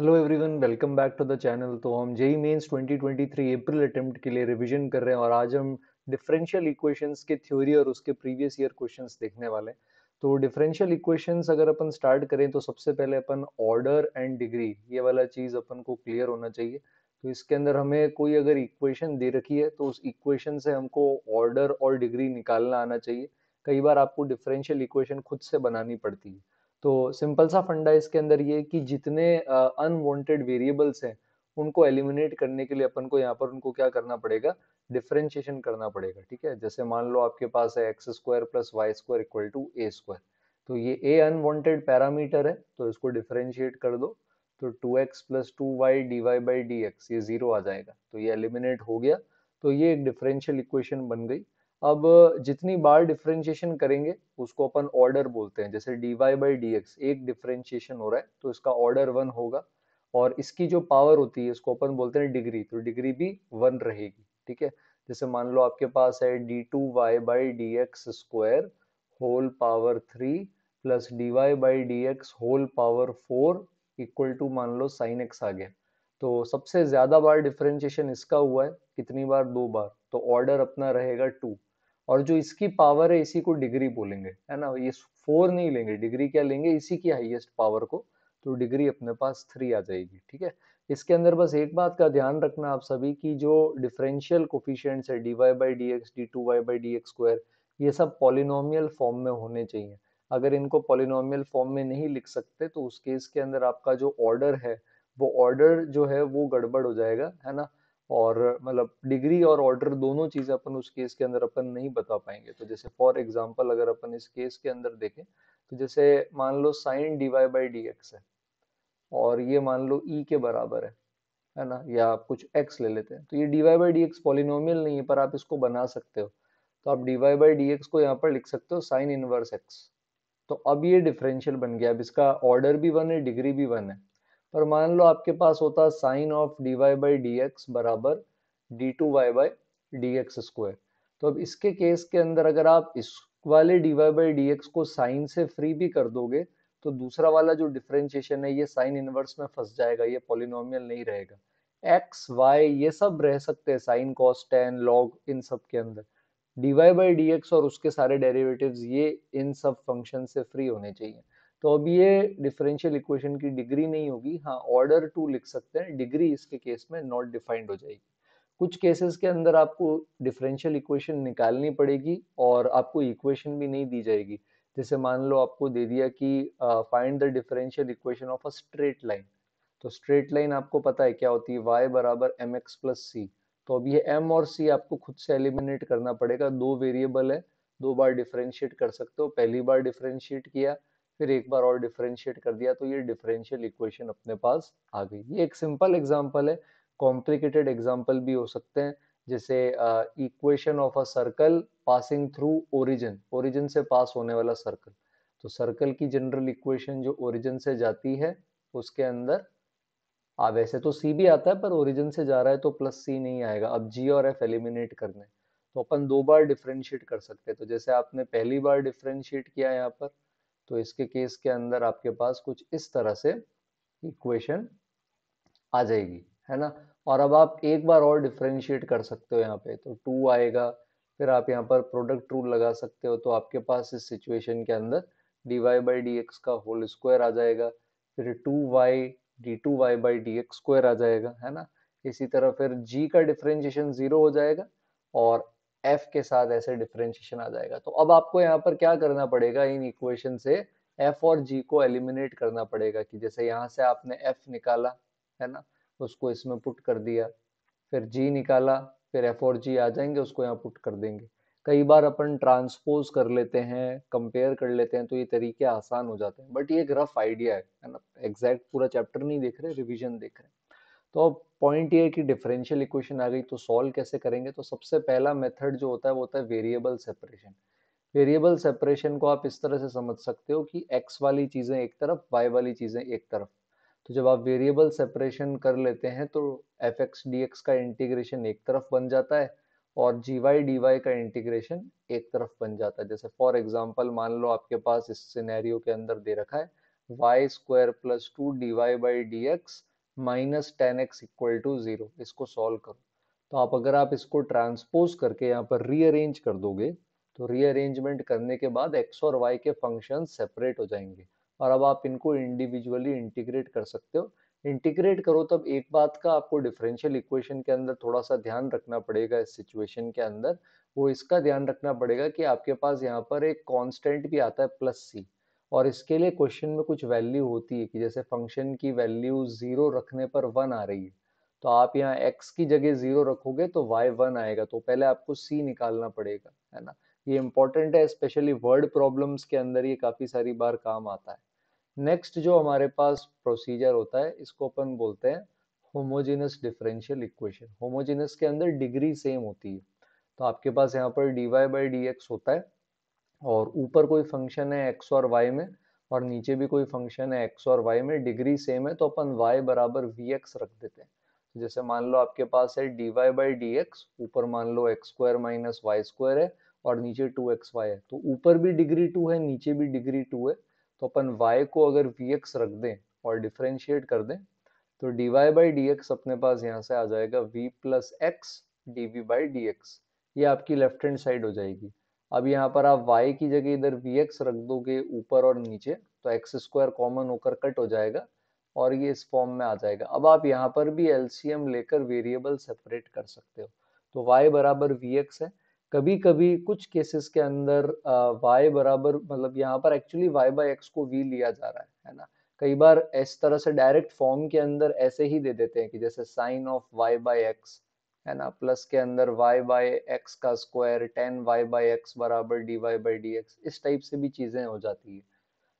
hello everyone welcome back to the channel तो हम JEE mains 2023 अप्रैल attempt के लिए रिवीजन कर रहे हैं और आज हम डिफरेंशियल इक्वेशंस के थ्योरी और उसके प्रीवियस ईयर क्वेश्चंस देखने वाले हैं तो डिफरेंशियल इक्वेशंस अगर अपन स्टार्ट करें तो सबसे पहले अपन ऑर्डर एंड डिग्री ये वाला चीज़ अपन को क्लियर होना चाहिए तो इसके अंदर हमें कोई अगर इक्वेशन दे रखी है तो उस इक्वेशन से हमको ऑर्डर और डिग्री निकालना आना चाहिए कई बार आपको डिफरेंशियल इक्वेशन खुद से बनानी पड़ती है तो सिंपल सा फंडा इसके अंदर ये कि जितने अनवांटेड वेरिएबल्स हैं उनको एलिमिनेट करने के लिए अपन को यहाँ पर उनको क्या करना पड़ेगा डिफ्रेंशिएशन करना पड़ेगा ठीक है जैसे मान लो आपके पास है X square plus Y square equal to A square तो ये ए अनवांटेड पैरामीटर है तो इसको डिफ्रेंशिएट कर दो तो two X plus two Y D Y by D x ये जीरो आ जाएगा तो ये एलिमिनेट हो गया तो ये एक डिफरेंशियल इक्वेशन बन गई अब जितनी बार डिफ्रेंशिएशन करेंगे उसको अपन ऑर्डर बोलते हैं जैसे D Y by D X एक डिफ्रेंशिएशन हो रहा है तो इसका ऑर्डर वन होगा और इसकी जो पावर होती है इसको अपन बोलते हैं डिग्री तो डिग्री भी वन रहेगी ठीक है जैसे मान लो आपके पास है D two Y by D x square whole power three plus D Y by D X whole power four equal to मान लो साइन एक्स आ गया तो सबसे ज़्यादा बार डिफ्रेंशिएशन इसका हुआ है कितनी बार दो बार तो ऑर्डर अपना रहेगा टू और जो इसकी पावर है इसी को डिग्री बोलेंगे है ना ये फोर नहीं लेंगे डिग्री क्या लेंगे इसी की हाईएस्ट पावर को तो डिग्री अपने पास थ्री आ जाएगी ठीक है इसके अंदर बस एक बात का ध्यान रखना आप सभी की जो डिफरेंशियल कोफिशियंट्स है D Y by D x D two Y by D x square ये सब पॉलिनोमियल फॉर्म में होने चाहिए अगर इनको पॉलिनोमियल फॉर्म में नहीं लिख सकते तो उस केस के अंदर आपका जो ऑर्डर है वो ऑर्डर जो है वो गड़बड़ हो जाएगा है ना और मतलब डिग्री और ऑर्डर दोनों चीजें अपन उस केस के अंदर अपन नहीं बता पाएंगे तो जैसे फॉर एग्जाम्पल अगर अपन इस केस के अंदर देखें तो जैसे मान लो sine D Y by D x है और ये मान लो ई e के बराबर है है ना या आप कुछ एक्स ले लेते हैं तो ये D Y by D X polynomial नहीं है पर आप इसको बना सकते हो तो आप D Y by D x को यहाँ पर लिख सकते हो साइन इनवर्स एक्स तो अब ये डिफरेंशियल बन गया अब इसका ऑर्डर भी वन है डिग्री भी वन है पर मान लो आपके पास होता sine of D Y by D X बराबर D two Y by D x square तो अब इसके केस के अंदर अगर आप इस वाले d Y by D x को साइन से फ्री भी कर दोगे तो दूसरा वाला जो डिफ्रेंशिएशन है ये साइन इनवर्स में फंस जाएगा ये पॉलिनोमियल नहीं रहेगा एक्स वाई ये सब रह सकते हैं साइन कॉस टेन लॉग इन सब के अंदर d Y by D x और उसके सारे डेरिवेटिव ये इन सब फंक्शन से फ्री होने चाहिए तो अब ये डिफरेंशियल इक्वेशन की डिग्री नहीं होगी हाँ ऑर्डर टू लिख सकते हैं डिग्री इसके केस में नॉट डिफाइंड हो जाएगी कुछ केसेस के अंदर आपको डिफरेंशियल इक्वेशन निकालनी पड़ेगी और आपको इक्वेशन भी नहीं दी जाएगी जैसे मान लो आपको दे दिया कि find the differential equation of a straight line तो स्ट्रेट लाइन आपको पता है क्या होती है y बराबर एम एक्स प्लस सी तो अब ये m और c आपको खुद से एलिमिनेट करना पड़ेगा दो वेरिएबल है दो बार डिफरेंशिएट कर सकते हो पहली बार डिफरेंशिएट किया फिर एक बार और डिफरेंशिएट कर दिया तो ये डिफरेंशियल इक्वेशन अपने पास आ गई ये एक सिंपल एग्जाम्पल है कॉम्प्लिकेटेड एग्जाम्पल भी हो सकते हैं जैसे equation of a circle passing through origin origin से पास होने वाला सर्कल तो सर्कल की जनरल इक्वेशन जो ओरिजिन से जाती है उसके अंदर आ वैसे तो सी भी आता है पर ओरिजिन से जा रहा है तो प्लस सी नहीं आएगा अब जी और एफ एलिमिनेट करने तो अपन दो बार डिफरेंशिएट कर सकते हैं तो जैसे आपने पहली बार डिफरेंशिएट किया यहाँ पर तो इसके केस के अंदर आपके पास कुछ इस तरह से इक्वेशन आ जाएगी है ना और अब आप एक बार और डिफ्रेंशिएट कर सकते हो यहाँ पे तो टू आएगा फिर आप यहाँ पर प्रोडक्ट रूल लगा सकते हो तो आपके पास इस सिचुएशन के अंदर d Y by D x का होल स्क्वायर आ जाएगा फिर two Y d two Y by D x square आ जाएगा है ना इसी तरह फिर जी का डिफ्रेंशिएशन जीरो हो जाएगा और एफ के साथ ऐसे डिफ्रेंशिएशन आ जाएगा तो अब आपको यहाँ पर क्या करना पड़ेगा इन इक्वेशन से एफ और जी को एलिमिनेट करना पड़ेगा कि जैसे यहाँ से आपने एफ निकाला है ना उसको इसमें पुट कर दिया फिर जी निकाला फिर एफ और जी आ जाएंगे उसको यहाँ पुट कर देंगे कई बार अपन ट्रांसपोज कर लेते हैं कंपेयर कर लेते हैं तो ये तरीके आसान हो जाते हैं बट ये एक रफ आइडिया है ना एग्जैक्ट पूरा चैप्टर नहीं देख रहे रिविजन देख रहे हैं तो अब पॉइंट ये कि डिफरेंशियल इक्वेशन आ गई तो सॉल्व कैसे करेंगे तो सबसे पहला मेथड जो होता है वो होता है वेरिएबल सेपरेशन वेरिएबल सेपरेशन को आप इस तरह से समझ सकते हो कि एक्स वाली चीज़ें एक तरफ वाई वाली चीज़ें एक तरफ तो जब आप वेरिएबल सेपरेशन कर लेते हैं तो एफ एक्स डी एक्स का इंटीग्रेशन एक तरफ बन जाता है और जी वाई डी वाई का इंटीग्रेशन एक तरफ बन जाता है जैसे फॉर एग्जाम्पल मान लो आपके पास इस सिनेरियो के अंदर दे रखा है y square plus two d Y by D x minus ten x equal to zero इसको सॉल्व करो तो आप अगर आप इसको ट्रांसपोज करके यहाँ पर रीअरेंज कर दोगे तो रीअरेंजमेंट करने के बाद एक्स और वाई के फंक्शन सेपरेट हो जाएंगे और अब आप इनको इंडिविजुअली इंटीग्रेट कर सकते हो इंटीग्रेट करो तब एक बात का आपको डिफरेंशियल इक्वेशन के अंदर थोड़ा सा ध्यान रखना पड़ेगा इस सिचुएशन के अंदर वो इसका ध्यान रखना पड़ेगा कि आपके पास यहाँ पर एक कांस्टेंट भी आता है प्लस सी और इसके लिए क्वेश्चन में कुछ वैल्यू होती है कि जैसे फंक्शन की वैल्यू ज़ीरो रखने पर वन आ रही है तो आप यहाँ एक्स की जगह ज़ीरो रखोगे तो वाई वन आएगा तो पहले आपको सी निकालना पड़ेगा है ना ये इंपॉर्टेंट है स्पेशली वर्ड प्रॉब्लम्स के अंदर ये काफ़ी सारी बार काम आता है नेक्स्ट जो हमारे पास प्रोसीजर होता है इसको अपन बोलते हैं होमोजिनस डिफरेंशियल इक्वेशन होमोजिनस के अंदर डिग्री सेम होती है तो आपके पास यहाँ पर d Y by D x होता है और ऊपर कोई फंक्शन है एक्स और वाई में और नीचे भी कोई फंक्शन है एक्स और वाई में डिग्री सेम है तो अपन वाई बराबर वी एक्स रख देते हैं तो जैसे मान लो आपके पास है D Y by D x ऊपर मान लो x square minus y square है और नीचे टू एक्स वाई है तो ऊपर भी डिग्री टू है नीचे भी डिग्री टू है तो अपन वाई को अगर वी एक्स रख दें और डिफ्रेंशिएट कर दें तो d Y by D x अपने पास यहाँ से आ जाएगा v plus x d v by D x ये आपकी लेफ्ट हैंड साइड हो जाएगी अब यहाँ पर आप y की जगह इधर वी एक्स रख दोगे ऊपर और नीचे तो एक्स स्क्वायर कॉमन होकर कट हो जाएगा और ये इस फॉर्म में आ जाएगा अब आप यहाँ पर भी एलसीएम लेकर वेरिएबल सेपरेट कर सकते हो तो y बराबर वी एक्स है कभी कभी कुछ केसेस के अंदर y बराबर मतलब यहाँ पर एक्चुअली y बाई एक्स को v लिया जा रहा है है ना कई बार इस तरह से डायरेक्ट फॉर्म के अंदर ऐसे ही दे देते हैं कि जैसे sine of y by x है ना प्लस के अंदर y बाई एक्स का square tan y by x बराबर d Y by D x इस टाइप से भी चीज़ें हो जाती है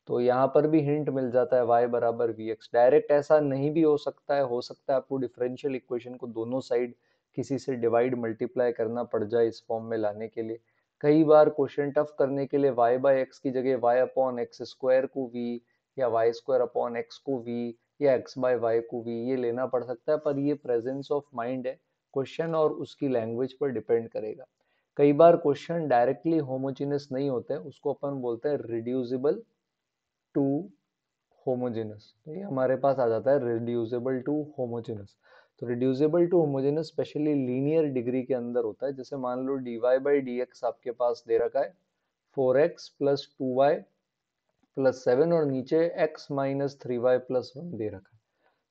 तो यहाँ पर भी हिंट मिल जाता है y बराबर वी एक्स डायरेक्ट ऐसा नहीं भी हो सकता है हो सकता है आपको डिफरेंशियल इक्वेशन को दोनों साइड किसी से डिवाइड मल्टीप्लाई करना पड़ जाए इस फॉर्म में लाने के लिए कई बार क्वेश्चन टफ करने के लिए वाई बाई एक्स की जगह वाई अपॉन एक्स स्क्वायर को वी या वाई स्क्वायर अपॉन एक्स को वी या एक्स बाय वाई को वी ये लेना पड़ सकता है पर ये प्रेजेंस ऑफ माइंड है क्वेश्चन और उसकी लैंग्वेज पर डिपेंड करेगा कई बार क्वेश्चन डायरेक्टली होमोजेनस नहीं होते हैं उसको अपन बोलते हैं रिड्यूसिबल टू होमोजेनस तो ये हमारे पास आ जाता है रिड्यूसेबल टू होमोजेनस तो reducible to homogeneous specially linear degree के अंदर होता है जैसे मान लो d Y by D x आपके पास दे रखा है four x plus two y plus seven और नीचे x minus three y plus one दे रखा है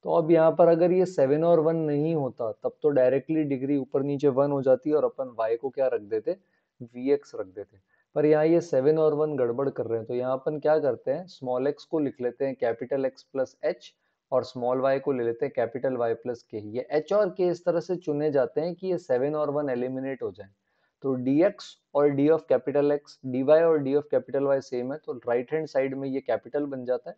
तो अब यहाँ पर अगर ये सेवन और वन नहीं होता तब तो डायरेक्टली डिग्री ऊपर नीचे वन हो जाती और अपन वाई को क्या रख देते वी एक्स रख देते पर यहाँ ये सेवन और वन गड़बड़ कर रहे हैं तो यहाँ अपन क्या करते हैं स्मॉल एक्स को लिख लेते हैं कैपिटल एक्स प्लस एच और स्मॉल वाई को ले लेते हैं कैपिटल वाई प्लस के ये एच और के इस तरह से चुने जाते हैं कि ये सेवन और वन एलिमिनेट हो जाए तो डी एक्स और d of capital x d y और d of capital y same है तो राइट हैंड साइड में ये कैपिटल बन जाता है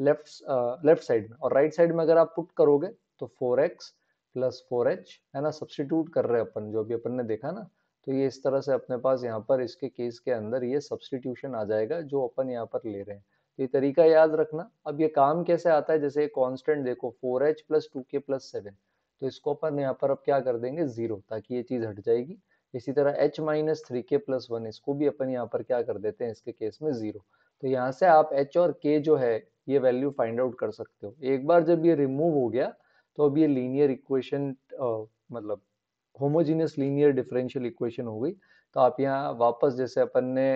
लेफ्ट लेफ्ट साइड में और राइट right साइड में अगर आप पुट करोगे तो four x plus four h है ना सब्सटीट्यूट कर रहे हैं अपन जो अभी अपन ने देखा ना तो ये इस तरह से अपने पास यहाँ पर इसके केस के अंदर ये सब्सटीट्यूशन आ जाएगा जो अपन यहाँ पर ले रहे हैं तो ये तरीका याद रखना अब ये काम कैसे आता है जैसे कॉन्स्टेंट देखो four h plus two k plus seven तो इसको अपन यहाँ पर अब क्या कर देंगे जीरो ताकि ये चीज़ हट जाएगी इसी तरह h minus three k plus one इसको भी अपन यहाँ पर क्या कर देते हैं इसके केस में जीरो तो यहाँ से आप एच और के जो है ये वैल्यू फाइंड आउट कर सकते हो एक बार जब ये रिमूव हो गया तो अब ये लीनियर इक्वेशन मतलब होमोजीनियस लीनियर डिफरेंशियल इक्वेशन हो गई तो आप यहाँ वापस जैसे अपन ने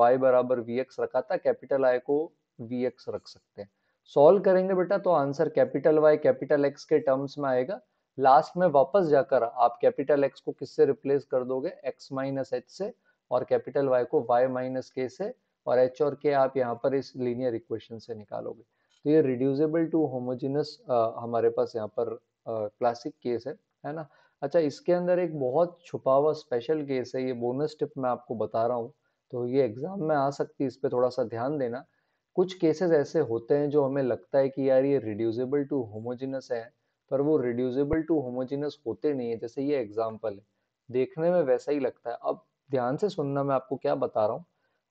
वाई बराबर वी एक्स रखा था कैपिटल आई को वी एक्स रख सकते हैं सॉल्व करेंगे बेटा तो answer capital y capital x के टर्म्स में आएगा लास्ट में वापस जाकर आप कैपिटल एक्स को किससे रिप्लेस कर दोगे एक्स माइनस एच से और कैपिटल वाई को वाई माइनस के से और एच और के आप यहाँ पर इस लीनियर इक्वेशन से निकालोगे तो ये रिड्यूजेबल टू होमोजिनस हमारे पास यहाँ पर क्लासिक केस है है ना अच्छा इसके अंदर एक बहुत छुपा हुआ स्पेशल केस है ये बोनस टिप मैं आपको बता रहा हूँ तो ये एग्जाम में आ सकती है इस पर थोड़ा सा ध्यान देना कुछ केसेस ऐसे होते हैं जो हमें लगता है कि यार ये रिड्यूजेबल टू होमोजिनस है पर वो रिड्यूजेबल टू होमोजिनस होते नहीं है जैसे ये एग्जाम्पल है देखने में वैसा ही लगता है अब ध्यान से सुनना मैं आपको क्या बता रहा हूँ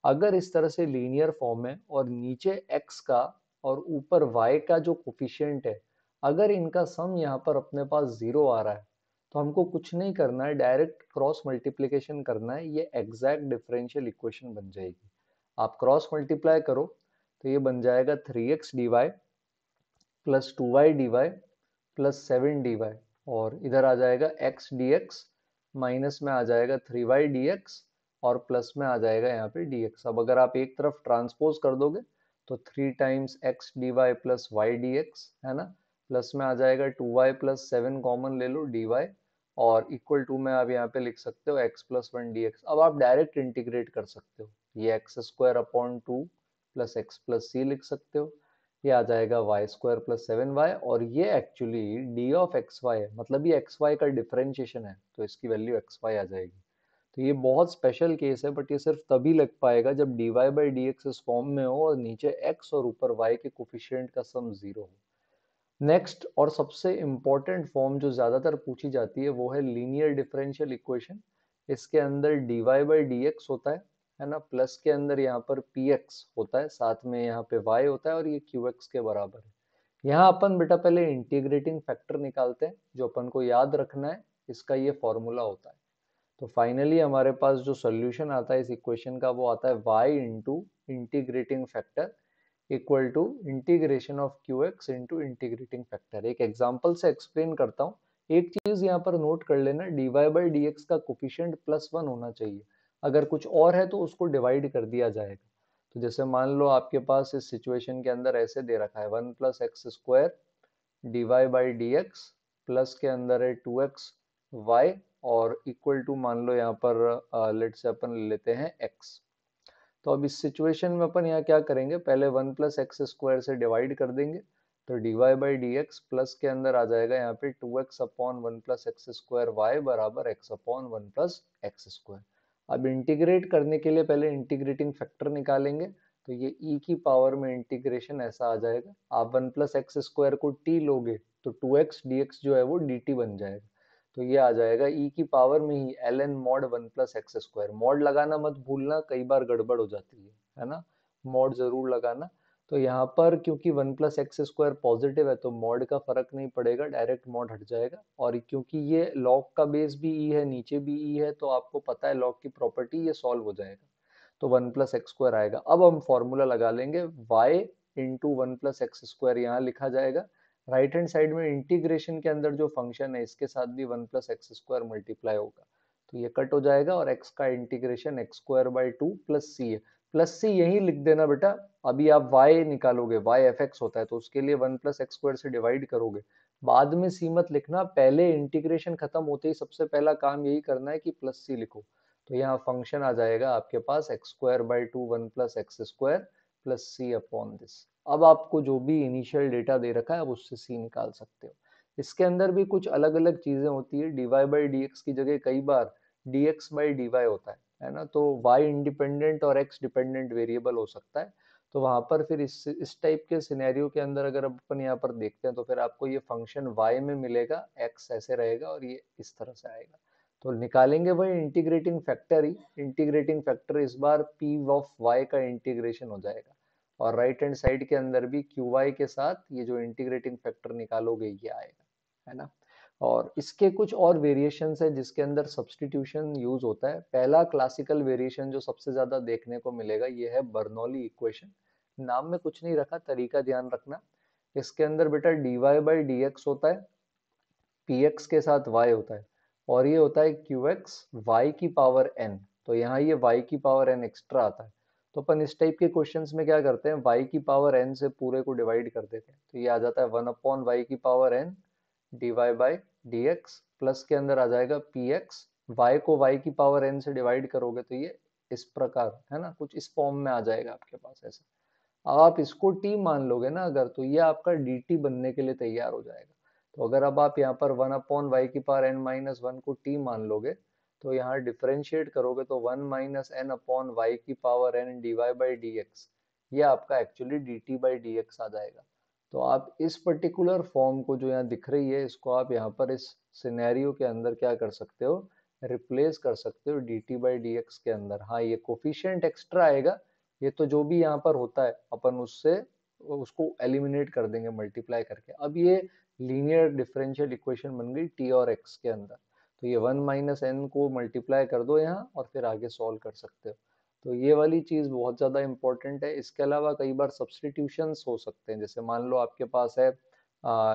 अगर इस तरह से लीनियर फॉर्म है और नीचे एक्स का और ऊपर वाई का जो कोफिशियंट है अगर इनका सम यहाँ पर अपने पास जीरो आ रहा है तो हमको कुछ नहीं करना है डायरेक्ट क्रॉस मल्टीप्लीकेशन करना है ये एग्जैक्ट डिफरेंशियल इक्वेशन बन जाएगी आप क्रॉस मल्टीप्लाई करो तो ये बन जाएगा three x d y plus two Y D y plus seven d y और इधर आ जाएगा एक्स डी एक्स माइनस में आ जाएगा थ्री वाई डी एक्स और प्लस में आ जाएगा यहाँ पे डी एक्स अब अगर आप एक तरफ ट्रांसपोज कर दोगे तो three times x d y plus y d x है ना प्लस में आ जाएगा two y plus seven common ले लो डी वाई और इक्वल टू में आप यहाँ पे लिख सकते हो x plus one d x अब आप डायरेक्ट इंटीग्रेट कर सकते हो ये x square upon two plus x plus c लिख सकते हो ये आ जाएगा y square plus seven Y और ये actually d of x y है मतलब ये एक्स वाई का डिफरेंशिएशन है तो इसकी वैल्यू एक्स वाई आ जाएगी तो ये बहुत स्पेशल केस है बट ये सिर्फ तभी लग पाएगा जब d Y by D x इस फॉर्म में हो और नीचे एक्स और ऊपर वाई के कोफिशियंट का सम ज़ीरो हो नेक्स्ट और सबसे इम्पॉर्टेंट फॉर्म जो ज़्यादातर पूछी जाती है वो है लीनियर डिफरेंशियल इक्वेशन इसके अंदर d Y by D x होता है है ना प्लस के अंदर यहाँ पर पी एक्स होता है साथ में यहाँ पे वाई होता है और ये क्यू एक्स के बराबर है यहाँ अपन बेटा पहले इंटीग्रेटिंग फैक्टर निकालते हैं जो अपन को याद रखना है इसका ये फॉर्मूला होता है तो फाइनली हमारे पास जो सोल्यूशन आता है इस इक्वेशन का वो आता है y into integrating factor equal to integration of q x into integrating factor एक एग्जाम्पल से एक्सप्लेन करता हूँ एक चीज यहाँ पर नोट कर लेना d Y by D x का कोफिशियंट प्लस वन होना चाहिए अगर कुछ और है तो उसको डिवाइड कर दिया जाएगा तो जैसे मान लो आपके पास इस सिचुएशन के अंदर ऐसे दे रखा है one plus x square d Y by D x plus के अंदर है टू एक्स वाई और इक्वल टू मान लो यहाँ पर लेट uh, से अपन ले लेते हैं एक्स तो अब इस सिचुएशन में अपन यहाँ क्या करेंगे पहले वन प्लस एक्स स्क्वायर से डिवाइड कर देंगे तो d Y by D x plus के अंदर आ जाएगा यहाँ पे two x upon one plus x square y बराबर x upon one plus x square अब इंटीग्रेट करने के लिए पहले इंटीग्रेटिंग फैक्टर निकालेंगे तो ये ई e की पावर में इंटीग्रेशन ऐसा आ जाएगा आप वन प्लस एक्स स्क्वायर को टी लोगे तो टू एक्स डी एक्स जो है वो डी टी बन जाएगा तो ये आ जाएगा ई e की पावर में ही l n mod one plus x square mod लगाना मत भूलना कई बार गड़बड़ हो जाती है है ना मॉड जरूर लगाना तो यहाँ पर क्योंकि one plus x square positive है तो मॉड का फर्क नहीं पड़ेगा डायरेक्ट मॉड हट जाएगा और क्योंकि ये लॉग का बेस भी ई e है नीचे भी ई e है तो आपको पता है लॉग की प्रॉपर्टी ये सॉल्व हो जाएगा तो वन प्लस एक्स स्क्वायर आएगा अब हम फॉर्मूला लगा लेंगे y into one plus x square यहाँ लिखा जाएगा राइट हैंड साइड में इंटीग्रेशन के अंदर जो फंक्शन है इसके साथ भी one plus x square multiply होगा तो ये कट हो जाएगा और एक्स का integration x square by two plus c है प्लस सी यही लिख देना बेटा अभी आप वाई निकालोगे वाई एफ एक्स होता है तो उसके लिए वन प्लस एक्स स्क्वायर से डिवाइड करोगे बाद में सीमत लिखना पहले इंटीग्रेशन खत्म होते ही सबसे पहला काम यही करना है कि प्लस सी लिखो तो यहाँ फंक्शन आ जाएगा आपके पास x square by two one plus x square plus c upon this अब आपको जो भी इनिशियल डेटा दे रखा है आप उससे सी निकाल सकते हो इसके अंदर भी कुछ अलग अलग चीज़ें होती है डीवाई बाई डी एक्स की जगह कई बार डी एक्स बाई डी होता है है ना तो वाई इंडिपेंडेंट और एक्स डिपेंडेंट वेरिएबल हो सकता है तो वहां पर फिर इस इस टाइप के सिनेरियो के अंदर अगर अपन यहाँ पर देखते हैं तो फिर आपको ये फंक्शन वाई में मिलेगा एक्स ऐसे रहेगा और ये इस तरह से आएगा तो निकालेंगे वही इंटीग्रेटिंग फैक्टर ही इंटीग्रेटिंग फैक्टर इस बार पी ऑफ वाई का इंटीग्रेशन हो जाएगा और राइट हैंड साइड के अंदर भी क्यू वाई के साथ ये जो इंटीग्रेटिंग फैक्टर निकालोगे ये आएगा है ना और इसके कुछ और वेरिएशन है जिसके अंदर सब्सटीट्यूशन यूज होता है पहला क्लासिकल वेरिएशन जो सबसे ज्यादा देखने को मिलेगा ये है बर्नौली इक्वेशन नाम में कुछ नहीं रखा तरीका ध्यान रखना इसके अंदर बेटा d Y by D x होता है पी एक्स के साथ वाई होता है और ये होता है क्यू एक्स वाई की पावर एन तो यहाँ ये वाई की पावर एन एक्स्ट्रा आता है तो अपन इस टाइप के क्वेश्चन में क्या करते हैं वाई की पावर एन से पूरे को डिवाइड कर देते हैं तो ये आ जाता है वन अपॉन वाई की power n d Y by D x plus के अंदर आ जाएगा पी एक्स वाई को वाई की पावर एन से डिवाइड करोगे तो ये इस प्रकार है ना कुछ इस फॉर्म में आ जाएगा आपके पास ऐसा अब आप इसको टी मान लोगे ना अगर तो ये आपका डी बनने के लिए तैयार हो जाएगा तो अगर अब आप यहाँ पर वन अपॉन वाई की पावर एन माइनस वन को टी मान लोगे तो यहाँ डिफ्रेंशिएट करोगे तो one minus n upon y की power n d Y by D x ये आपका actually d t by D x आ जाएगा तो आप इस पर्टिकुलर फॉर्म को जो यहाँ दिख रही है इसको आप यहाँ पर इस सिनेरियो के अंदर क्या कर सकते हो रिप्लेस कर सकते हो d t by D x के अंदर हाँ ये कोफिशियंट एक्स्ट्रा आएगा ये तो जो भी यहाँ पर होता है अपन उससे उसको एलिमिनेट कर देंगे मल्टीप्लाई करके अब ये लीनियर डिफरेंशियल इक्वेशन बन गई टी और एक्स के अंदर तो ये वन माइनस एन को मल्टीप्लाई कर दो यहाँ और फिर आगे सॉल्व कर सकते हो तो ये वाली चीज़ बहुत ज़्यादा इंपॉर्टेंट है इसके अलावा कई बार सब्सटीट्यूशंस हो सकते हैं जैसे मान लो आपके पास है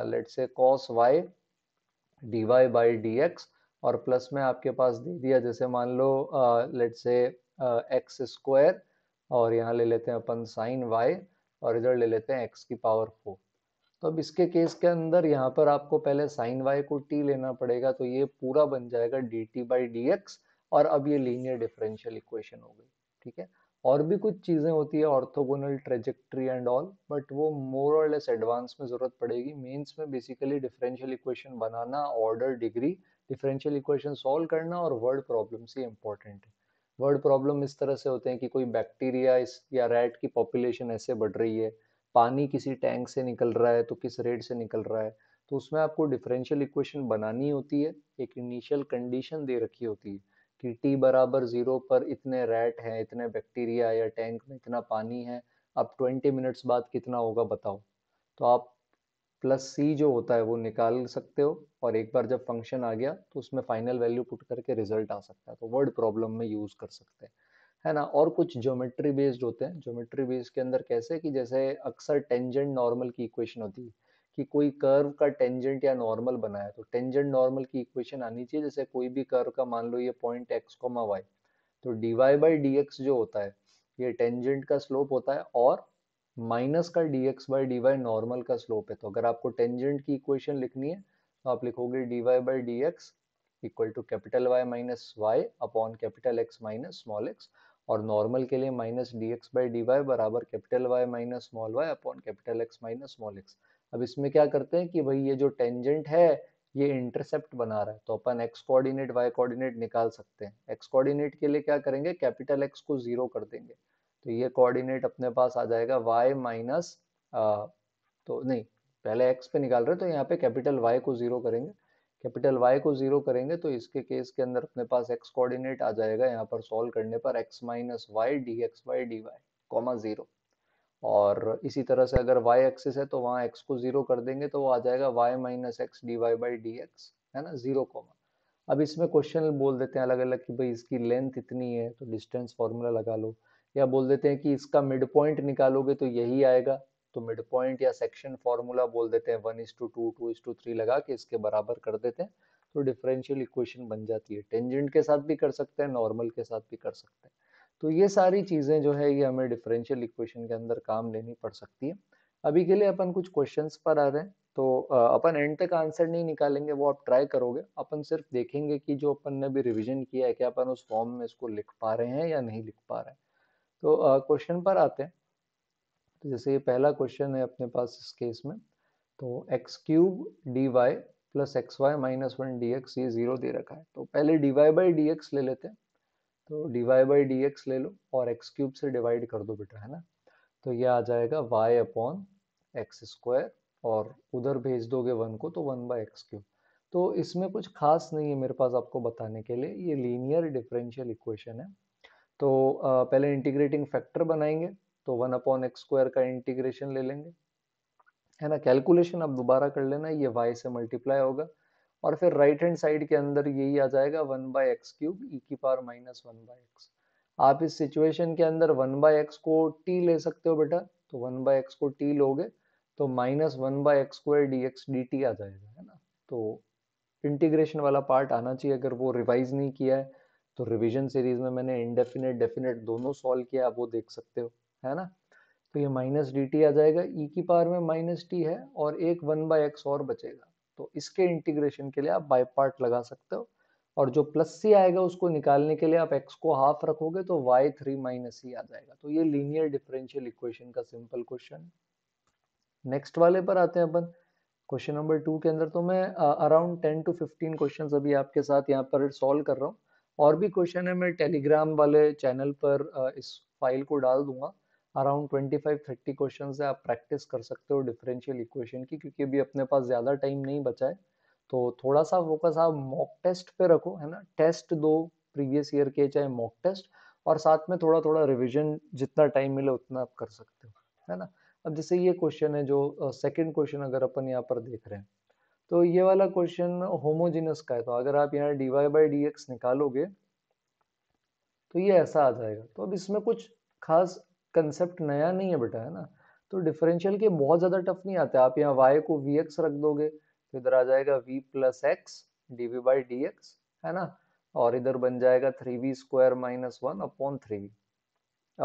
let say cos y D Y by D x और प्लस में आपके पास दे दिया जैसे मान लो लेट से एक्स स्क्वायर और यहाँ ले लेते हैं अपन साइन वाई और इधर ले लेते हैं एक्स की पावर फोर तो अब इसके केस के अंदर यहाँ पर आपको पहले साइन वाई को टी लेना पड़ेगा तो ये पूरा बन जाएगा d t by D x और अब ये लीनियर डिफरेंशियल इक्वेशन हो गई ठीक है और भी कुछ चीज़ें होती है orthogonal trajectory and all but वो मोर और लेस एडवांस में ज़रूरत पड़ेगी मेंस में बेसिकली डिफरेंशियल इक्वेशन बनाना order degree differential equation solve करना और वर्ड प्रॉब्लम्स ही इंपॉर्टेंट है वर्ड प्रॉब्लम इस तरह से होते हैं कि कोई बैक्टीरिया इस या रैट की पॉपुलेशन ऐसे बढ़ रही है पानी किसी टैंक से निकल रहा है तो किस रेट से निकल रहा है तो उसमें आपको डिफरेंशियल इक्वेशन बनानी होती है एक इनिशियल कंडीशन दे रखी होती है कि टी बराबर ज़ीरो पर इतने रैट हैं इतने बैक्टीरिया या टैंक में इतना पानी है अब ट्वेंटी मिनट्स बाद कितना होगा बताओ तो आप प्लस सी जो होता है वो निकाल सकते हो और एक बार जब फंक्शन आ गया तो उसमें फाइनल वैल्यू पुट करके रिजल्ट आ सकता है तो वर्ड प्रॉब्लम में यूज़ कर सकते हैं है ना और कुछ ज्योमेट्री बेस्ड होते हैं ज्योमेट्री बेस्ड के अंदर कैसे कि जैसे अक्सर टेंजेंट नॉर्मल की इक्वेशन होती है कि कोई कर्व का टेंजेंट या नॉर्मल बनाया तो टेंजेंट नॉर्मल की इक्वेशन आनी चाहिए जैसे कोई भी कर्व का मान लो ये पॉइंट एक्स कोमा वाई तो d Y by D x जो होता है ये टेंजेंट का स्लोप होता है और माइनस का d x by d y normal का स्लोप है तो अगर आपको टेंजेंट की इक्वेशन लिखनी है तो आप लिखोगे d Y by D x equal to capital y minus y upon capital x minus small x और नॉर्मल के लिए minus d x by d y बराबर capital y minus small y upon capital x minus small x अब इसमें क्या करते हैं कि भाई ये जो टेंजेंट है ये इंटरसेप्ट बना रहा है तो अपन एक्स कोऑर्डिनेट वाई कोऑर्डिनेट निकाल सकते हैं एक्स कोऑर्डिनेट के लिए क्या करेंगे कैपिटल एक्स को जीरो कर देंगे तो ये कोऑर्डिनेट अपने पास आ जाएगा वाई माइनस तो नहीं पहले एक्स पे निकाल रहे तो यहाँ पे कैपिटल वाई को जीरो करेंगे कैपिटल वाई को जीरो करेंगे तो इसके केस के अंदर अपने पास एक्स कोऑर्डिनेट आ जाएगा यहाँ पर सॉल्व करने पर x minus y d x y D y comma zero और इसी तरह से अगर वाई एक्सिस है तो वहाँ एक्स को जीरो कर देंगे तो वो आ जाएगा y minus x d Y by D x है ना जीरो कॉमा अब इसमें क्वेश्चन बोल देते हैं अलग अलग कि भाई इसकी लेंथ इतनी है तो डिस्टेंस फॉर्मूला लगा लो या बोल देते हैं कि इसका मिड पॉइंट निकालोगे तो यही आएगा तो मिड पॉइंट या सेक्शन फार्मूला बोल देते हैं one is two two two is two three लगा के इसके बराबर कर देते हैं तो डिफरेंशियल इक्वेशन बन जाती है टेंजेंट के साथ भी कर सकते हैं नॉर्मल के साथ भी कर सकते हैं तो ये सारी चीज़ें जो है ये हमें डिफरेंशियल इक्वेशन के अंदर काम लेनी पड़ सकती है अभी के लिए अपन कुछ क्वेश्चन पर आ रहे हैं तो अपन एंड तक आंसर नहीं निकालेंगे वो आप ट्राई करोगे अपन सिर्फ देखेंगे कि जो अपन ने अभी रिविजन किया है क्या अपन उस फॉर्म में इसको लिख पा रहे हैं या नहीं लिख पा रहे हैं तो क्वेश्चन पर आते हैं तो जैसे ये पहला क्वेश्चन है अपने पास इस केस में तो x cube d y plus x y minus one d x ये ज़ीरो दे रखा है तो पहले d Y by D x ले लेते हैं तो d Y by D x ले लो और एक्स क्यूब से डिवाइड कर दो बेटा है ना तो ये आ जाएगा वाई अपॉन एक्स स्क्वायर और उधर भेज दोगे वन को तो वन बाई एक्स क्यूब तो इसमें कुछ खास नहीं है मेरे पास आपको बताने के लिए ये लीनियर डिफरेंशियल इक्वेशन है तो पहले इंटीग्रेटिंग फैक्टर बनाएंगे तो वन अपॉन एक्स स्क्वायर का इंटीग्रेशन ले लेंगे है ना कैलकुलेशन अब दोबारा कर लेना ये वाई से मल्टीप्लाई होगा और फिर राइट हैंड साइड के अंदर यही आ जाएगा one by x cube e की power minus one by x आप इस सिचुएशन के अंदर वन बाय एक्स को टी ले सकते हो बेटा तो वन बाय एक्स को टी लोगे तो minus one by x square d x d t आ जाएगा है ना तो इंटीग्रेशन वाला पार्ट आना चाहिए अगर वो रिवाइज नहीं किया है तो रिविजन सीरीज में मैंने इनडेफिनेट डेफिनेट दोनों सॉल्व किया आप वो देख सकते हो है ना तो ये माइनस डी टी आ जाएगा ई e की पावर में माइनस टी है और एक वन बाई एक्स और बचेगा तो इसके इंटीग्रेशन के लिए आप बाई पार्ट लगा सकते हो और जो प्लस सी आएगा उसको निकालने के लिए आप एक्स को हाफ रखोगे तो वाई थ्री माइनस सी आ जाएगा तो ये लीनियर डिफरेंशियल इक्वेशन का सिंपल क्वेश्चन नेक्स्ट वाले पर आते हैं अपन क्वेश्चन नंबर टू के अंदर तो मैं around ten to fifteen question अभी आपके साथ यहाँ पर सॉल्व कर रहा हूँ और भी क्वेश्चन है मैं टेलीग्राम वाले चैनल पर इस फाइल को डाल दूंगा अराउंड 25-30 क्वेश्चन है आप प्रैक्टिस कर सकते हो डिफरेंशियल इक्वेशन की क्योंकि अभी अपने पास ज़्यादा टाइम नहीं बचा है तो थोड़ा सा फोकस आप मॉक टेस्ट पे रखो है ना टेस्ट दो प्रीवियस ईयर के चाहे मॉक टेस्ट और साथ में थोड़ा थोड़ा रिविजन जितना टाइम मिले उतना आप कर सकते हो है ना अब जैसे ये क्वेश्चन है जो सेकेंड uh, क्वेश्चन अगर अपन यहाँ पर देख रहे हैं तो ये वाला क्वेश्चन होमोजिनस का है तो अगर आप यहाँ d Y by D x निकालोगे तो ये ऐसा आ जाएगा तो अब इसमें कुछ खास कंसेप्ट नया नहीं है बेटा है ना तो डिफरेंशियल के बहुत ज़्यादा टफ नहीं आते आप यहाँ वाई को वी एक्स रख दोगे तो इधर आ जाएगा v plus x d v by D x है ना और इधर बन जाएगा three v square minus one upon three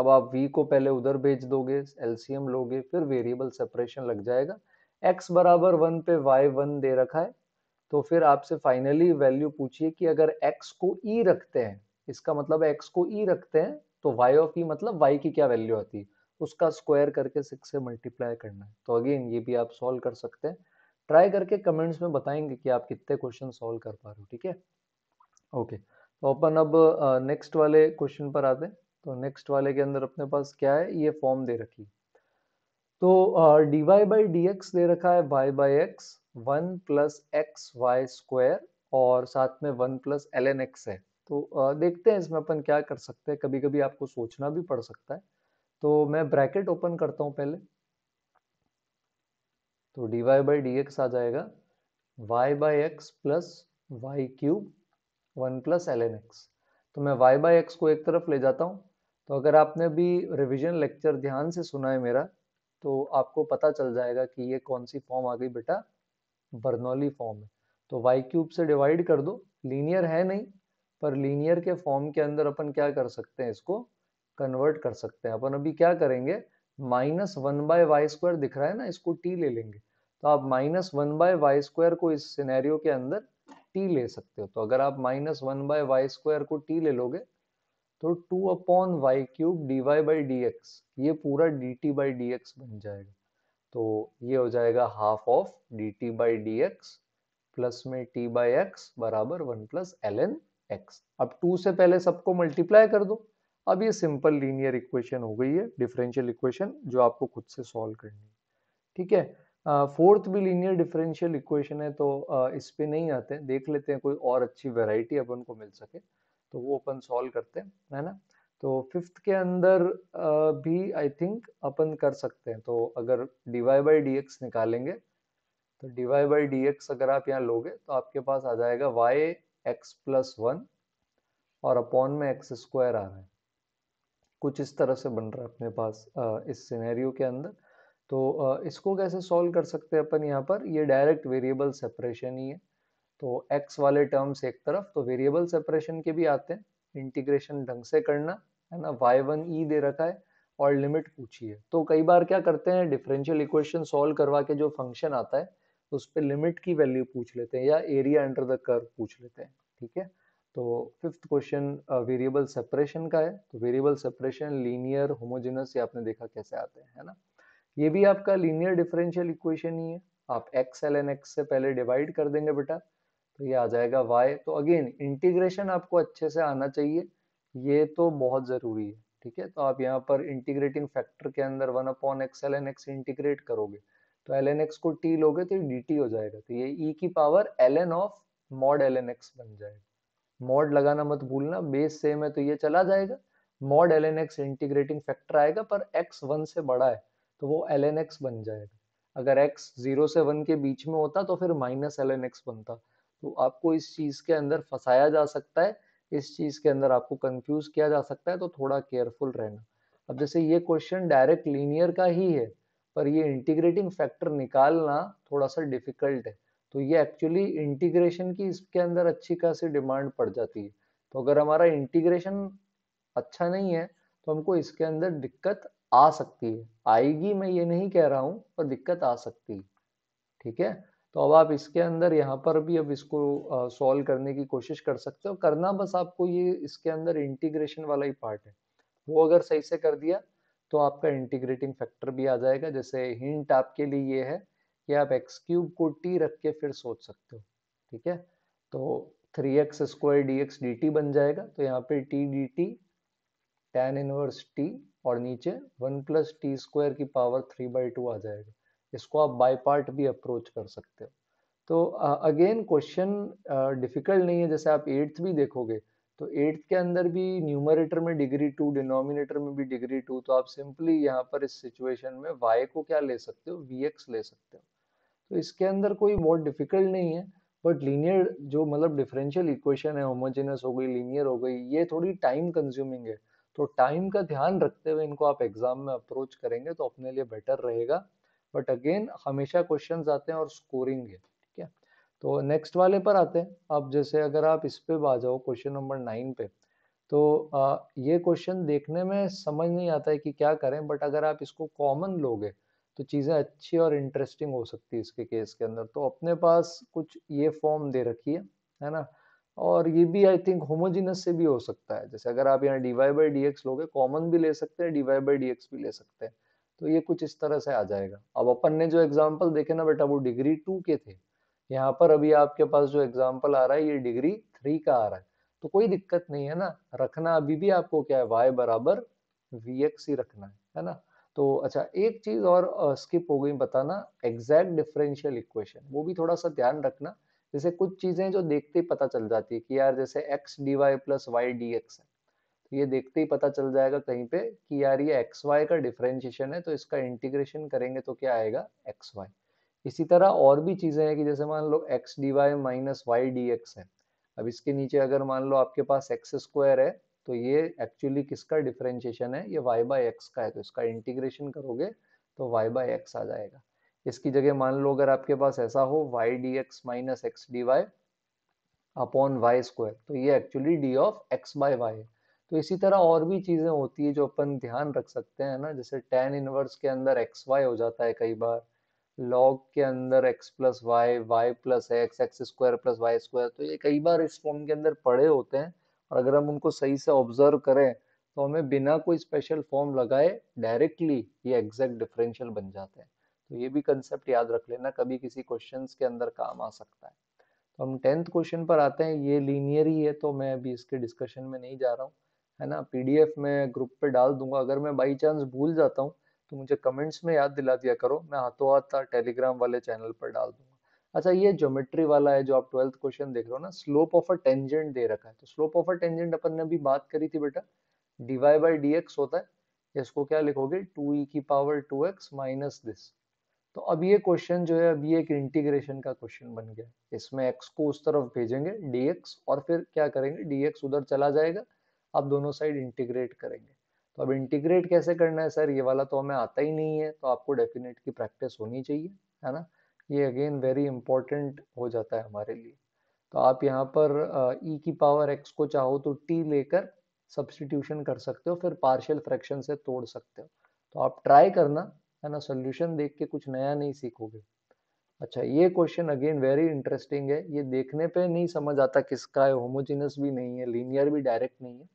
अब आप वी को पहले उधर भेज दोगे एलसीएम लोगे फिर वेरिएबल सेपरेशन लग जाएगा एक्स बराबर वन पे वाई वन दे रखा है तो फिर आपसे फाइनली वैल्यू पूछिए कि अगर एक्स को ई e रखते हैं इसका मतलब एक्स को ई e रखते हैं तो वाई ऑफ ई मतलब वाई की क्या वैल्यू आती है उसका स्क्वायर करके सिक्स से मल्टीप्लाई करना है तो अगेन ये भी आप सॉल्व कर सकते हैं ट्राई करके कमेंट्स में बताएंगे कि आप कितने क्वेश्चन सॉल्व कर पा रहे हो ठीक है ओके तो अपन अब नेक्स्ट वाले क्वेश्चन पर आते हैं तो नेक्स्ट वाले के अंदर अपने पास क्या है ये फॉर्म दे रखी तो d Y by D x दे रखा है y by x one plus x y square और साथ में one plus l n x है तो देखते हैं इसमें अपन क्या कर सकते हैं कभी कभी आपको सोचना भी पड़ सकता है तो मैं ब्रैकेट ओपन करता हूँ पहले तो d Y by D x आ जाएगा y by x plus y cube one plus l n x तो मैं वाई बाई एक्स को एक तरफ ले जाता हूं तो अगर आपने भी रिविजन लेक्चर ध्यान से सुना है मेरा तो आपको पता चल जाएगा कि ये कौन सी फॉर्म आ गई बेटा बर्नौली फॉर्म है तो वाई क्यूब से डिवाइड कर दो लीनियर है नहीं पर लीनियर के फॉर्म के अंदर अपन क्या कर सकते हैं इसको कन्वर्ट कर सकते हैं अपन अभी क्या करेंगे minus one by y square दिख रहा है ना इसको टी ले लेंगे तो आप minus one by y square को इस सिनेरियो के अंदर टी ले सकते हो तो अगर आप minus one by y square को टी ले लोगे तो two upon y cube d Y by D x ये पूरा d t by D x बन जाएगा तो ये हो जाएगा half of d t by D x plus में टी बाई एक्स बराबर one plus l n x अब टू से पहले सबको मल्टीप्लाई कर दो अब ये सिंपल लीनियर इक्वेशन हो गई है डिफरेंशियल इक्वेशन जो आपको खुद से सॉल्व करनी है ठीक है फोर्थ भी लीनियर डिफरेंशियल इक्वेशन है तो uh, इस पर नहीं आते देख लेते हैं कोई और अच्छी वेराइटी अपन को मिल सके तो वो अपन सॉल्व करते हैं है ना तो फिफ्थ के अंदर uh, भी आई थिंक अपन कर सकते हैं तो अगर डीवाई बाई डी निकालेंगे तो डी वाई बाई डी अगर आप यहाँ लोगे तो आपके पास आ जाएगा वाई एक्स प्लस वन और अपॉन में एक्स स्क्वायर आ रहा है कुछ इस तरह से बन रहा है अपने पास इस सिनेरियो के अंदर तो इसको कैसे सॉल्व कर सकते हैं अपन यहाँ पर ये डायरेक्ट वेरिएबल सेपरेशन ही है तो एक्स वाले टर्म्स एक तरफ तो वेरिएबल सेपरेशन के भी आते हैं इंटीग्रेशन ढंग से करना है ना वाई वन ई दे रखा है और लिमिट पूछी है तो कई बार क्या करते हैं डिफरेंशियल इक्वेशन सॉल्व करवा के जो फंक्शन आता है तो उस पर लिमिट की वैल्यू पूछ लेते हैं या एरिया अंडर द कर्व पूछ लेते हैं ठीक है तो फिफ्थ क्वेश्चन वेरिएबल सेपरेशन का है तो वेरिएबल सेपरेशन लीनियर होमोजेनस ये आपने देखा कैसे आते हैं है ना ये भी आपका लीनियर डिफरेंशियल इक्वेशन ही है आप एक्स एल एन एक्स से पहले डिवाइड कर देंगे बेटा तो ये आ जाएगा वाई तो अगेन इंटीग्रेशन आपको अच्छे से आना चाहिए ये तो बहुत ज़रूरी है ठीक है तो आप यहाँ पर इंटीग्रेटिंग फैक्टर के अंदर one upon x l n x integrate करोगे तो एल एन एक्स को टी लोगे तो डी टी हो जाएगा तो ये ई e की power l n of mod l n x बन जाएगा मॉड लगाना मत भूलना बेस सेम है तो ये चला जाएगा mod l n x integrating factor आएगा पर एक्स वन से बड़ा है तो वो एल एन एक्स बन जाएगा अगर एक्स जीरो से वन के बीच में होता तो फिर माइनस एल एन एक्स बनता तो आपको इस चीज़ के अंदर फंसाया जा सकता है इस चीज़ के अंदर आपको कंफ्यूज किया जा सकता है तो थोड़ा केयरफुल रहना अब जैसे ये क्वेश्चन डायरेक्ट लीनियर का ही है पर ये इंटीग्रेटिंग फैक्टर निकालना थोड़ा सा डिफिकल्ट है तो ये एक्चुअली इंटीग्रेशन की इसके अंदर अच्छी खासी डिमांड पड़ जाती है तो अगर हमारा इंटीग्रेशन अच्छा नहीं है तो हमको इसके अंदर दिक्कत आ सकती है आएगी मैं ये नहीं कह रहा हूँ पर दिक्कत आ सकती है ठीक है तो अब आप इसके अंदर यहाँ पर भी अब इसको सॉल्व करने की कोशिश कर सकते हो करना बस आपको ये इसके अंदर इंटीग्रेशन वाला ही पार्ट है वो अगर सही से कर दिया तो आपका इंटीग्रेटिंग फैक्टर भी आ जाएगा जैसे हिंट आपके लिए ये है कि आप एक्स क्यूब को टी रख के फिर सोच सकते हो ठीक है तो three x square d x d t बन जाएगा तो यहाँ पे t d t tan inverse t और नीचे वन प्लस टी स्क्वायर की पावर थ्री बाई टू आ जाएगा इसको आप बाय पार्ट भी अप्रोच कर सकते हो तो अगेन क्वेश्चन डिफिकल्ट नहीं है जैसे आप एट्थ भी देखोगे तो एट्थ के अंदर भी न्यूमरेटर में डिग्री टू डिनोमिनेटर में भी डिग्री टू तो आप सिंपली यहाँ पर इस सिचुएशन में वाई को क्या ले सकते हो वी एक्स ले सकते हो तो इसके अंदर कोई बहुत डिफिकल्ट नहीं है बट लीनियर जो मतलब डिफरेंशियल इक्वेशन है होमोजेनस हो गई लीनियर हो गई ये थोड़ी टाइम कंज्यूमिंग है तो टाइम का ध्यान रखते हुए इनको आप एग्जाम में अप्रोच करेंगे तो अपने लिए बेटर रहेगा बट अगेन हमेशा क्वेश्चंस आते हैं और स्कोरिंग है तो नेक्स्ट वाले पर आते हैं अब जैसे अगर आप इस पे आ जाओ क्वेश्चन नंबर नाइन पे तो आ, ये क्वेश्चन देखने में समझ नहीं आता है कि क्या करें बट अगर आप इसको कॉमन लोगे तो चीज़ें अच्छी और इंटरेस्टिंग हो सकती है इसके केस के अंदर तो अपने पास कुछ ये फॉर्म दे रखी है है ना और ये भी आई थिंक होमोजिनस से भी हो सकता है जैसे अगर आप यहाँ d Y by D x लोगे कॉमन भी ले सकते हैं d Y by D x भी ले सकते हैं तो ये कुछ इस तरह से आ जाएगा अब अपन ने जो एग्जाम्पल देखे ना बेटा वो डिग्री टू के थे यहाँ पर अभी आपके पास जो एग्जाम्पल आ रहा है ये डिग्री थ्री का आ रहा है तो कोई दिक्कत नहीं है ना रखना अभी भी आपको क्या है वाई बराबर वी एक्स ही रखना है है ना तो अच्छा एक चीज और स्किप हो गई बताना एग्जैक्ट डिफरेंशियल इक्वेशन वो भी थोड़ा सा ध्यान रखना जैसे कुछ चीजें जो देखते ही पता चल जाती है कि यार जैसे x d y plus y d x है तो ये देखते ही पता चल जाएगा कहीं पे कि यार ये एक्स वाई का डिफरेंशिएशन है तो इसका इंटीग्रेशन करेंगे तो क्या आएगा एक्स वाई इसी तरह और भी चीज़ें हैं कि जैसे मान लो x d y minus y d x है अब इसके नीचे अगर मान लो आपके पास एक्स स्क्वायर है तो ये एक्चुअली किसका डिफरेंशिएशन है ये वाई बाई एक्स का है तो इसका इंटीग्रेशन करोगे तो वाई बाई एक्स आ जाएगा इसकी जगह मान लो अगर आपके पास ऐसा हो y d x minus x d y upon y square तो ये actually d of x by y है तो इसी तरह और भी चीज़ें होती है जो अपन ध्यान रख सकते हैं ना जैसे टेन इनवर्स के अंदर एक्स वाई हो जाता है कई बार लॉग के अंदर x plus y y plus x x square plus Y square तो ये कई बार इस फॉर्म के अंदर पड़े होते हैं और अगर हम उनको सही से ऑब्जर्व करें तो हमें बिना कोई स्पेशल फॉर्म लगाए डायरेक्टली ये एग्जैक्ट डिफरेंशियल बन जाते हैं तो ये भी कंसेप्ट याद रख लेना कभी किसी क्वेश्चन के अंदर काम आ सकता है तो हम टेंथ क्वेश्चन पर आते हैं ये लीनियर ही है तो मैं अभी इसके डिस्कशन में नहीं जा रहा हूँ है ना पी में ग्रुप पे डाल दूंगा अगर मैं बाई चांस भूल जाता हूँ तो मुझे कमेंट्स में याद दिला दिया करो मैं हाथों हाथ टेलीग्राम वाले चैनल पर डाल दूंगा अच्छा ये ज्योमेट्री वाला है जो आप ट्वेल्थ क्वेश्चन देख रहे हो ना स्लोप ऑफ अ टेंजेंट दे रखा है तो स्लोप ऑफ अ टेंजेंट अपन ने अभी बात करी थी बेटा डीवाई बाई डी एक्स होता है इसको क्या लिखोगे टू ई की power two x minus this तो अब ये क्वेश्चन जो है अब ये एक इंटीग्रेशन का क्वेश्चन बन गया इसमें एक्स को उस तरफ भेजेंगे डी और फिर क्या करेंगे डी उधर चला जाएगा आप दोनों साइड इंटीग्रेट करेंगे तो अब इंटीग्रेट कैसे करना है सर ये वाला तो हमें आता ही नहीं है तो आपको डेफिनेट की प्रैक्टिस होनी चाहिए है ना ये अगेन वेरी इंपॉर्टेंट हो जाता है हमारे लिए तो आप यहाँ पर ई e की पावर एक्स को चाहो तो टी लेकर सब्सटीट्यूशन कर सकते हो फिर पार्शियल फ्रैक्शन से तोड़ सकते हो तो आप ट्राई करना है ना सोल्यूशन देख के कुछ नया नहीं सीखोगे अच्छा ये क्वेश्चन अगेन वेरी इंटरेस्टिंग है ये देखने पे नहीं समझ आता किसका है होमोजिनस भी नहीं है लीनियर भी डायरेक्ट नहीं है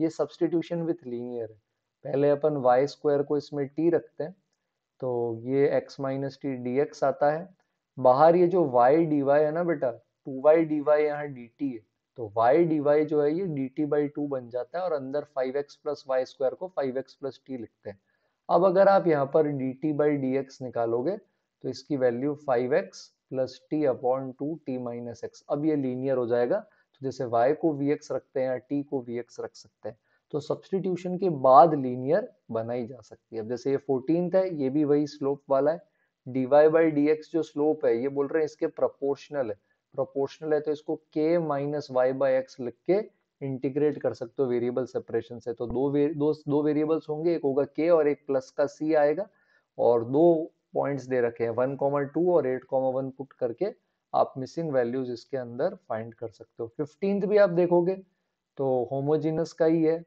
ये सब्सटीट्यूशन विथ लीनियर है पहले अपन वाई स्क्वायर को इसमें टी रखते हैं तो ये x minus t d x आता है बाहर ये जो वाई डी वाई है ना बेटा टू वाई डी वाई यहाँ डी टी है तो वाई डी वाई जो है ये डी टी बाई टू बन जाता है और अंदर five x plus Y square को फाइव एक्स प्लस टी लिखते हैं अब अगर आप यहाँ पर d t by D x निकालोगे तो इसकी value five x plus t upon two t minus x अब ये लीनियर हो जाएगा तो जैसे वाई को वी एक्स रखते हैं या t को वी एक्स रख सकते हैं तो सब्सटीट्यूशन के बाद लीनियर बनाई जा सकती है अब जैसे ये फोर्टीन है ये भी वही स्लोप वाला है D Y by D x जो स्लोप है ये बोल रहे हैं इसके प्रोपोर्शनल है प्रोपोर्शनल है तो इसको के माइनस वाई बाई एक्स लिख के इंटीग्रेट कर सकते हो वेरिएबल सेपरेशन से तो दो वे, दो दो वेरिएबल्स होंगे एक होगा के और एक प्लस का सी आएगा और दो पॉइंट्स दे रखे हैं वन कॉमन टू और एट कॉमन वन पुट करके आप मिसिंग वैल्यूज इसके अंदर फाइंड कर सकते हो फिफ्टींथ भी आप देखोगे तो होमोजीनस का ही है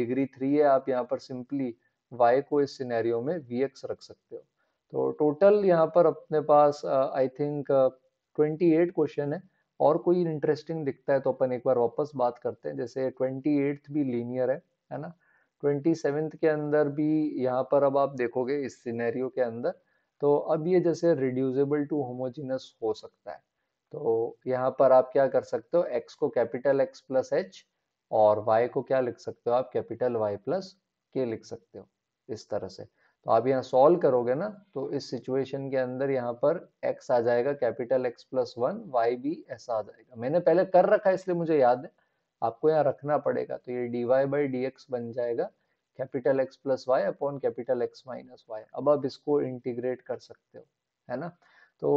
डिग्री थ्री है आप यहाँ पर सिंपली वाई को इस सिनेरियो में वी एक्स रख सकते हो तो टोटल यहाँ पर अपने पास I think twenty eight question है और कोई इंटरेस्टिंग दिखता है तो अपन एक बार वापस बात करते हैं जैसे ट्वेंटी एट्थ भी लीनियर है है ना ट्वेंटी सेवेंथ के अंदर भी यहाँ पर अब आप देखोगे इस सिनेरियो के अंदर तो अब ये जैसे रिड्यूजेबल टू होमोजीनस हो सकता है तो यहाँ पर आप क्या कर सकते हो x को कैपिटल x प्लस एच और y को क्या लिख सकते हो आप कैपिटल y प्लस के लिख सकते हो इस तरह से तो आप यहाँ सॉल्व करोगे ना तो इस सिचुएशन के अंदर यहाँ पर x आ जाएगा capital x plus one y भी ऐसा आ जाएगा मैंने पहले कर रखा है इसलिए मुझे याद है आपको यहाँ रखना पड़ेगा तो ये D Y by D x बन जाएगा capital x plus y upon capital x minus y अब आप इसको इंटीग्रेट कर सकते हो है ना तो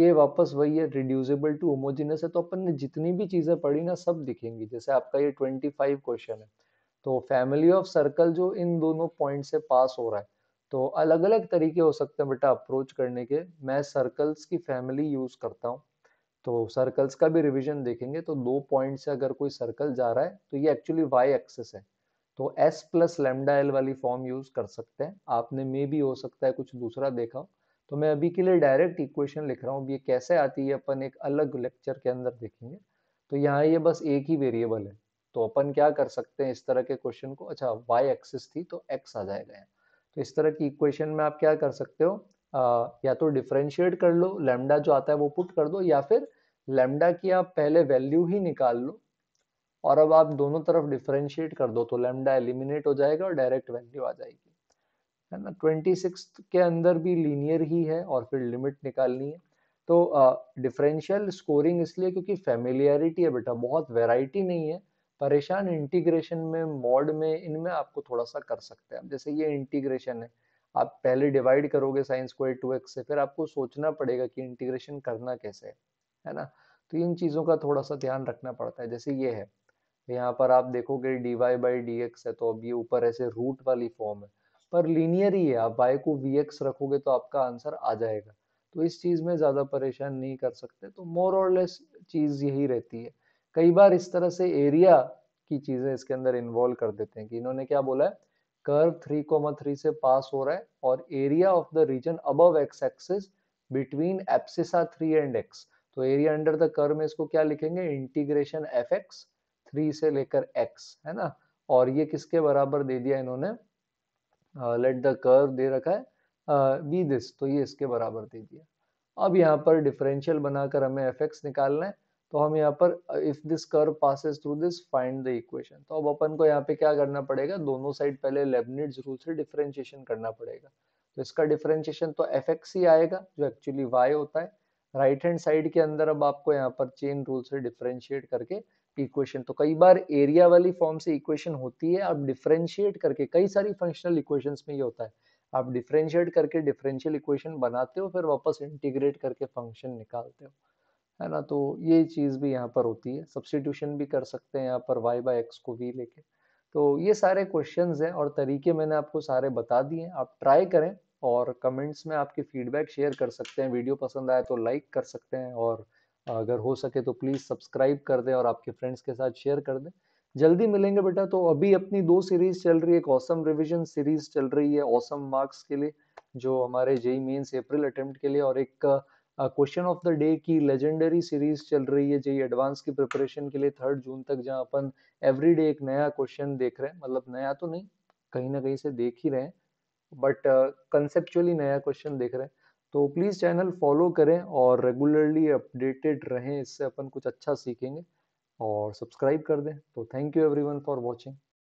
ये वापस वही है रिड्यूसेबल टू होमोजिनस है तो अपन ने जितनी भी चीज़ें पढ़ी ना सब दिखेंगी जैसे आपका ये ट्वेंटी फाइव क्वेश्चन है तो फैमिली ऑफ सर्कल जो इन दोनों पॉइंट से पास हो रहा है तो अलग अलग तरीके हो सकते हैं बेटा अप्रोच करने के मैं सर्कल्स की फैमिली यूज़ करता हूँ तो सर्कल्स का भी रिविजन देखेंगे तो दो पॉइंट से अगर कोई सर्कल जा रहा है तो ये एक्चुअली वाई एक्सेस है तो s प्लस लेमडा एल वाली फॉर्म यूज कर सकते हैं आपने मे भी हो सकता है कुछ दूसरा देखा तो मैं अभी के लिए डायरेक्ट इक्वेशन लिख रहा हूँ ये कैसे आती है अपन एक अलग लेक्चर के अंदर देखेंगे तो यहाँ ये बस एक ही वेरिएबल है तो अपन क्या कर सकते हैं इस तरह के क्वेश्चन को अच्छा वाई एक्सिस थी तो एक्स आ जाएगा यहाँ तो इस तरह की इक्वेशन में आप क्या कर सकते हो आ, या तो डिफ्रेंशिएट कर लो लेमडा जो आता है वो पुट कर दो या फिर लेमडा की आप पहले वैल्यू ही निकाल लो और अब आप दोनों तरफ डिफ्रेंशिएट कर दो तो लेमडा एलिमिनेट हो जाएगा और डायरेक्ट वैल्यू आ जाएगी है ना ट्वेंटी सिक्स के अंदर भी लीनियर ही है और फिर लिमिट निकालनी है तो डिफरेंशियल स्कोरिंग इसलिए क्योंकि फेमिलियरिटी है बेटा बहुत वेराइटी नहीं है परेशान इंटीग्रेशन में मॉड में इनमें आपको थोड़ा सा कर सकते हैं जैसे ये इंटीग्रेशन है आप पहले डिवाइड करोगे साइंस को टू एक्स से फिर आपको सोचना पड़ेगा कि इंटीग्रेशन करना कैसे है ना तो इन चीज़ों का थोड़ा सा ध्यान रखना पड़ता है जैसे ये है तो यहाँ पर आप देखोगे d Y by D x है तो अब ये ऊपर ऐसे रूट वाली फॉर्म है पर लीनियर ही है आप वाई को वी एक्स रखोगे तो आपका आंसर आ जाएगा तो इस चीज़ में ज़्यादा परेशान नहीं कर सकते तो मोर और लेस चीज़ यही रहती है कई बार इस तरह से एरिया की चीज़ें इसके अंदर इन्वॉल्व कर देते हैं कि इन्होंने क्या बोला है कर्व थ्री कोमा थ्री से पास हो रहा है और area of the region above x axis between abscissa three and x तो एरिया अंडर द कर्व में इसको क्या लिखेंगे इंटीग्रेशन एफ एक्स थ्री से लेकर एक्स है ना और ये किसके बराबर दे दिया इन्होंने लेट द कर्व दे रखा है बी uh, दिस तो ये इसके बराबर दे दिया अब यहाँ पर डिफरेंशियल बनाकर हमें एफ एक्स निकालना है तो हम यहाँ पर if this curve passes through this find the equation तो अब अपन को यहाँ पे क्या करना पड़ेगा दोनों साइड पहले लेबनिट्स रूल से डिफरेंशिएशन करना पड़ेगा तो इसका डिफरेंशिएशन तो एफ एक्स ही आएगा जो एक्चुअली वाई होता है राइट हैंड साइड के अंदर अब आपको यहाँ पर चेन रूल से डिफरेंशिएट करके इक्वेशन तो कई बार एरिया वाली फॉर्म से इक्वेशन होती है आप डिफ्रेंशिएट करके कई सारी फंक्शनल इक्वेशन में ये होता है आप डिफ्रेंशिएट करके डिफरेंशियल इक्वेशन बनाते हो फिर वापस इंटीग्रेट करके फंक्शन निकालते हो है ना तो ये चीज़ भी यहाँ पर होती है सब्सटीट्यूशन भी कर सकते हैं यहाँ पर वाई बाई एक्स को वी लेके तो ये सारे क्वेश्चन हैं और तरीके मैंने आपको सारे बता दिए आप ट्राई करें और कमेंट्स में आपके फीडबैक शेयर कर सकते हैं वीडियो पसंद आए तो लाइक कर सकते हैं और अगर हो सके तो प्लीज़ सब्सक्राइब कर दें और आपके फ्रेंड्स के साथ शेयर कर दें जल्दी मिलेंगे बेटा तो अभी अपनी दो सीरीज चल रही है एक ऑसम रिविजन सीरीज चल रही है ऑसम मार्क्स के लिए जो हमारे जेई मेन्स अप्रैल अटेम्प्ट के लिए और एक क्वेश्चन ऑफ द डे की लेजेंडरी सीरीज चल रही है जेई एडवांस की प्रिपरेशन के लिए थर्ड जून तक जहाँ अपन डे एक नया क्वेश्चन देख रहे हैं मतलब नया तो नहीं कहीं ना कहीं से देख ही रहे हैं बट कंसेप्चुअली uh, नया क्वेश्चन देख रहे हैं तो प्लीज़ चैनल फॉलो करें और रेगुलरली अपडेटेड रहें इससे अपन कुछ अच्छा सीखेंगे और सब्सक्राइब कर दें तो thank you everyone for watching